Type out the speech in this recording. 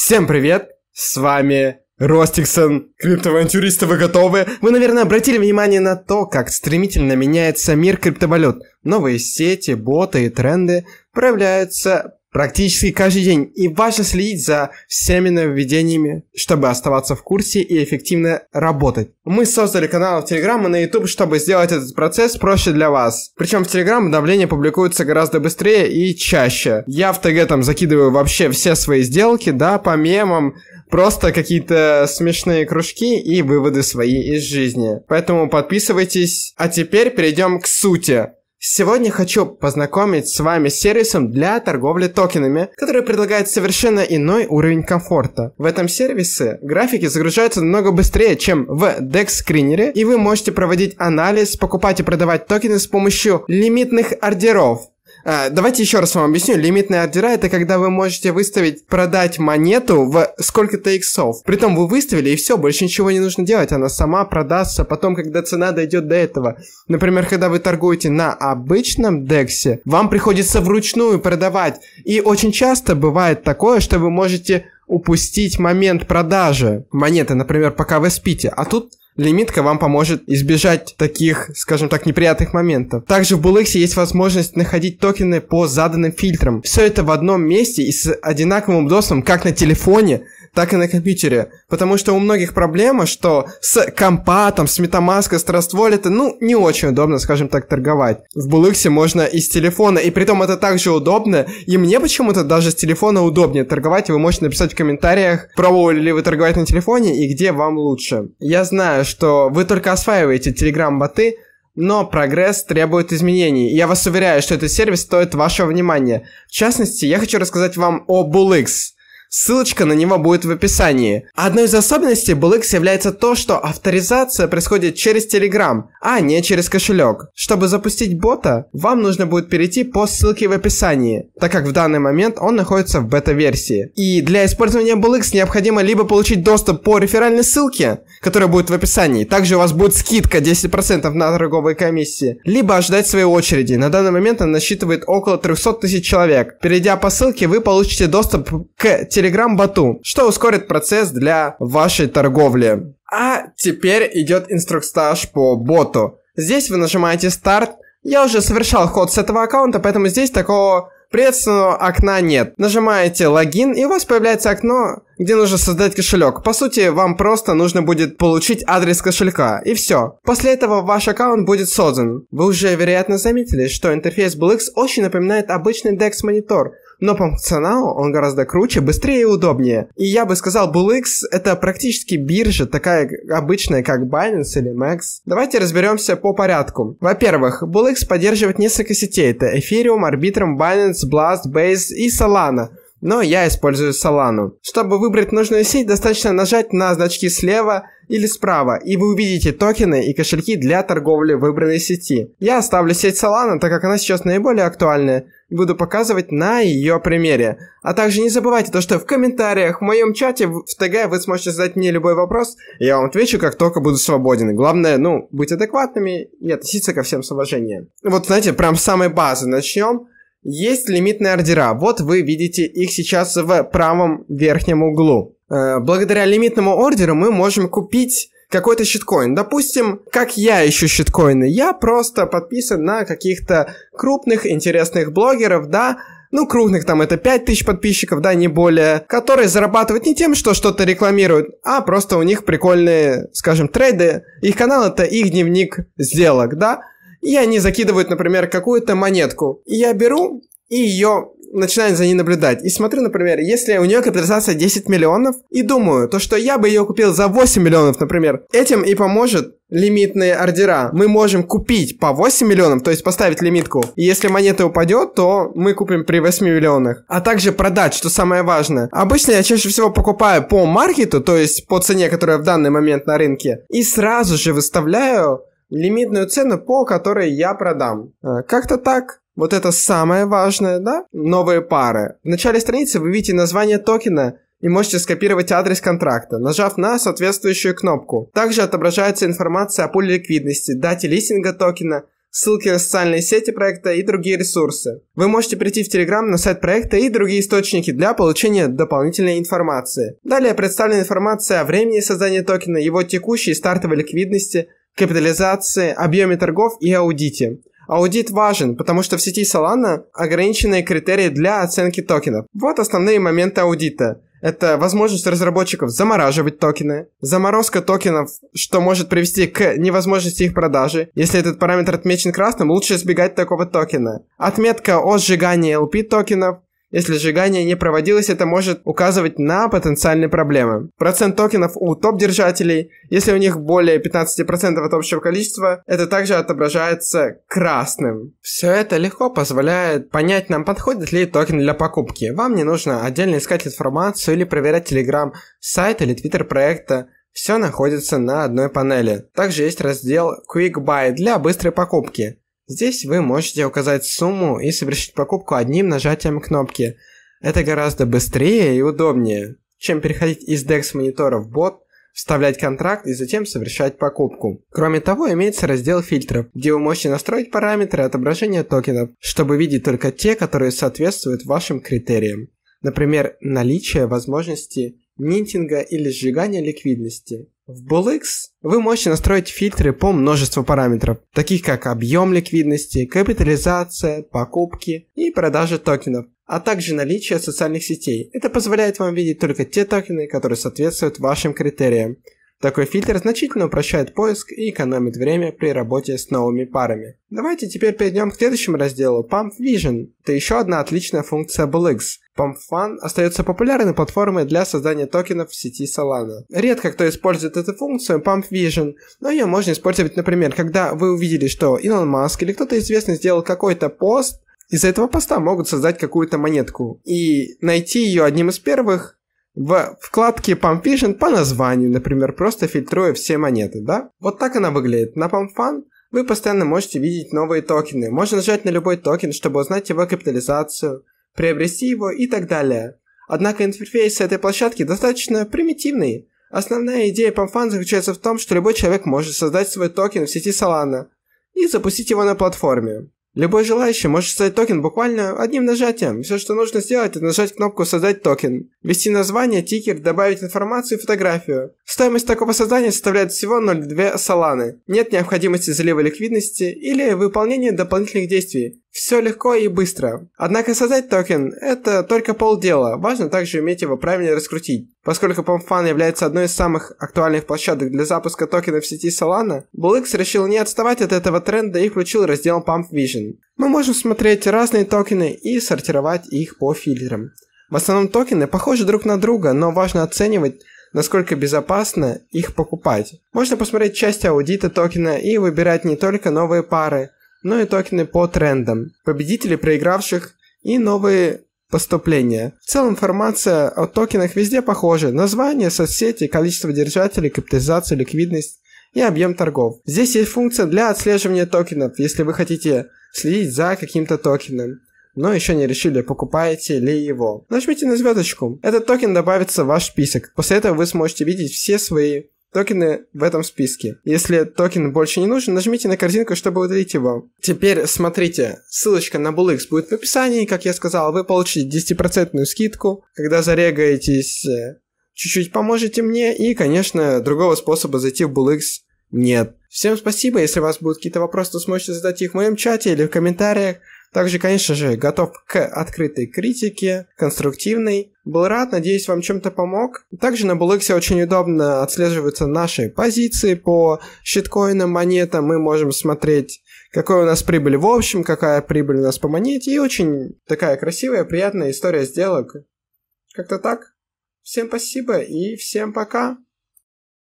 Всем привет! С вами Ростиксон, криптоавантюристы, вы готовы? Вы, наверное, обратили внимание на то, как стремительно меняется мир криптовалют. Новые сети, боты и тренды проявляются практически каждый день. И важно следить за всеми нововведениями, чтобы оставаться в курсе и эффективно работать. Мы создали канал в Телеграм и на YouTube, чтобы сделать этот процесс проще для вас. Причем в Телеграм обновления публикуются гораздо быстрее и чаще. Я в ТГ там закидываю вообще все свои сделки, да, по мемам, просто какие-то смешные кружки и выводы свои из жизни. Поэтому подписывайтесь. А теперь перейдем к сути. Сегодня хочу познакомить с вами с сервисом для торговли токенами, который предлагает совершенно иной уровень комфорта. В этом сервисе графики загружаются намного быстрее, чем в DEX скринере, и вы можете проводить анализ, покупать и продавать токены с помощью лимитных ордеров. А, давайте еще раз вам объясню. Лимитные ордера — это когда вы можете выставить, продать монету в сколько-то иксов. Притом вы выставили, и все, больше ничего не нужно делать. Она сама продастся потом, когда цена дойдет до этого. Например, когда вы торгуете на обычном дексе, вам приходится вручную продавать. И очень часто бывает такое, что вы можете упустить момент продажи монеты, например, пока вы спите. А тут Лимитка вам поможет избежать таких, скажем так, неприятных моментов. Также в Bullx есть возможность находить токены по заданным фильтрам. Все это в одном месте и с одинаковым доступом, как на телефоне, так и на компьютере. Потому что у многих проблема, что с компатом, с метамаской, с растволита, ну, не очень удобно, скажем так, торговать. В Булыксе можно и с телефона, и притом это также удобно, и мне почему-то даже с телефона удобнее торговать, вы можете написать в комментариях, пробовали ли вы торговать на телефоне и где вам лучше. Я знаю, что вы только осваиваете телеграм-боты, но прогресс требует изменений. Я вас уверяю, что этот сервис стоит вашего внимания. В частности, я хочу рассказать вам о Bullix. Ссылочка на него будет в описании. Одной из особенностей BLX является то, что авторизация происходит через Telegram, а не через кошелек. Чтобы запустить бота, вам нужно будет перейти по ссылке в описании, так как в данный момент он находится в бета-версии. И для использования BLX необходимо либо получить доступ по реферальной ссылке, которая будет в описании, также у вас будет скидка 10% на торговые комиссии, либо ожидать своей очереди. На данный момент она насчитывает около 300 тысяч человек. Перейдя по ссылке, вы получите доступ к Telegram боту, что ускорит процесс для вашей торговли. А теперь идет инструктаж по боту. Здесь вы нажимаете старт. Я уже совершал ход с этого аккаунта, поэтому здесь такого приветственного окна нет. Нажимаете логин, и у вас появляется окно, где нужно создать кошелек. По сути, вам просто нужно будет получить адрес кошелька, и все. После этого ваш аккаунт будет создан. Вы уже, вероятно, заметили, что интерфейс BLX очень напоминает обычный DEX-монитор, но по функционалу он гораздо круче, быстрее и удобнее. И я бы сказал, BullX — это практически биржа, такая обычная, как Binance или Max. Давайте разберемся по порядку. Во-первых, BullX поддерживает несколько сетей. Это Ethereum, Arbitrum, Binance, Blast, Base и Solana но я использую Solana. Чтобы выбрать нужную сеть, достаточно нажать на значки слева или справа, и вы увидите токены и кошельки для торговли выбранной сети. Я оставлю сеть Solana, так как она сейчас наиболее актуальная, и буду показывать на ее примере. А также не забывайте то, что в комментариях, в моем чате, в ТГ вы сможете задать мне любой вопрос, и я вам отвечу, как только буду свободен. Главное, ну, быть адекватными и относиться ко всем с уважением. Вот, знаете, прям с самой базы начнем. Есть лимитные ордера. Вот вы видите их сейчас в правом верхнем углу. Э, благодаря лимитному ордеру мы можем купить какой-то щиткоин. Допустим, как я ищу щиткоины? Я просто подписан на каких-то крупных интересных блогеров, да, ну, крупных там это 5000 подписчиков, да, не более, которые зарабатывают не тем, что что-то рекламируют, а просто у них прикольные, скажем, трейды. Их канал это их дневник сделок, да и они закидывают, например, какую-то монетку. И я беру и ее начинаю за ней наблюдать. И смотрю, например, если у нее капитализация 10 миллионов, и думаю, то что я бы ее купил за 8 миллионов, например, этим и поможет лимитные ордера. Мы можем купить по 8 миллионов, то есть поставить лимитку. И если монета упадет, то мы купим при 8 миллионах. А также продать, что самое важное. Обычно я чаще всего покупаю по маркету, то есть по цене, которая в данный момент на рынке, и сразу же выставляю лимитную цену, по которой я продам. Э, как-то так. Вот это самое важное, да? Новые пары. В начале страницы вы видите название токена, и можете скопировать адрес контракта, нажав на соответствующую кнопку. Также отображается информация о пуле ликвидности, дате листинга токена, ссылки на социальные сети проекта и другие ресурсы. Вы можете прийти в Telegram на сайт проекта и другие источники для получения дополнительной информации. Далее представлена информация о времени создания токена, его текущей и стартовой ликвидности – капитализации, объеме торгов и аудите. Аудит важен, потому что в сети Solana ограниченные критерии для оценки токенов. Вот основные моменты аудита. Это возможность разработчиков замораживать токены, заморозка токенов, что может привести к невозможности их продажи. Если этот параметр отмечен красным, лучше избегать такого токена. Отметка о сжигании LP токенов, если сжигание не проводилось, это может указывать на потенциальные проблемы. Процент токенов у топ-держателей, если у них более 15% от общего количества, это также отображается красным. Все это легко позволяет понять нам, подходит ли токен для покупки. Вам не нужно отдельно искать информацию или проверять Telegram сайт или Twitter проекта, все находится на одной панели. Также есть раздел Quick Buy для быстрой покупки. Здесь вы можете указать сумму и совершить покупку одним нажатием кнопки. Это гораздо быстрее и удобнее, чем переходить из DEX монитора в бот, вставлять контракт и затем совершать покупку. Кроме того, имеется раздел фильтров, где вы можете настроить параметры отображения токенов, чтобы видеть только те, которые соответствуют вашим критериям. Например, наличие возможности минтинга или сжигания ликвидности, в BullX вы можете настроить фильтры по множеству параметров, таких как объем ликвидности, капитализация, покупки и продажи токенов, а также наличие социальных сетей. Это позволяет вам видеть только те токены, которые соответствуют вашим критериям – такой фильтр значительно упрощает поиск и экономит время при работе с новыми парами. Давайте теперь перейдем к следующему разделу Pump Vision. Это еще одна отличная функция BLX. Pump Fun остается популярной платформой для создания токенов в сети Solana. Редко кто использует эту функцию Pump Vision, но ее можно использовать, например, когда вы увидели, что Илон Маск или кто-то известный сделал какой-то пост, из за этого поста могут создать какую-то монетку и найти ее одним из первых в вкладке PumpVision по названию, например, просто фильтруя все монеты, да? Вот так она выглядит. На PumpFun вы постоянно можете видеть новые токены. Можно нажать на любой токен, чтобы узнать его капитализацию, приобрести его и так далее. Однако интерфейс этой площадки достаточно примитивный. Основная идея PumpFun заключается в том, что любой человек может создать свой токен в сети Solana и запустить его на платформе. Любой желающий может создать токен буквально одним нажатием. Все, что нужно сделать, это нажать кнопку «Создать токен», ввести название, тикер, добавить информацию и фотографию. Стоимость такого создания составляет всего 0,2 саланы. Нет необходимости залива ликвидности или выполнения дополнительных действий. Все легко и быстро. Однако создать токен – это только полдела. Важно также уметь его правильно раскрутить. Поскольку PumpFan является одной из самых актуальных площадок для запуска токенов в сети Solana, Bullix решил не отставать от этого тренда и включил раздел Pump Vision. Мы можем смотреть разные токены и сортировать их по фильтрам. В основном токены похожи друг на друга, но важно оценивать, насколько безопасно их покупать. Можно посмотреть часть аудита токена и выбирать не только новые пары, но и токены по трендам, победители проигравших и новые поступления. В целом информация о токенах везде похожа. Название, соцсети, количество держателей, капитализация, ликвидность и объем торгов. Здесь есть функция для отслеживания токенов. Если вы хотите следить за каким-то токеном но еще не решили, покупаете ли его. Нажмите на звездочку. Этот токен добавится в ваш список. После этого вы сможете видеть все свои токены в этом списке. Если токен больше не нужен, нажмите на корзинку, чтобы удалить его. Теперь смотрите, ссылочка на BullX будет в описании, как я сказал, вы получите 10% скидку, когда зарегаетесь э, чуть-чуть поможете мне, и, конечно, другого способа зайти в BullX нет. Всем спасибо. Если у вас будут какие-то вопросы, то сможете задать их в моем чате или в комментариях. Также, конечно же, готов к открытой критике, конструктивной. Был рад, надеюсь, вам чем-то помог. Также на Bullex очень удобно отслеживаются наши позиции по щиткоинам, монетам. Мы можем смотреть, какой у нас прибыль в общем, какая прибыль у нас по монете. И очень такая красивая, приятная история сделок. Как-то так. Всем спасибо и всем пока.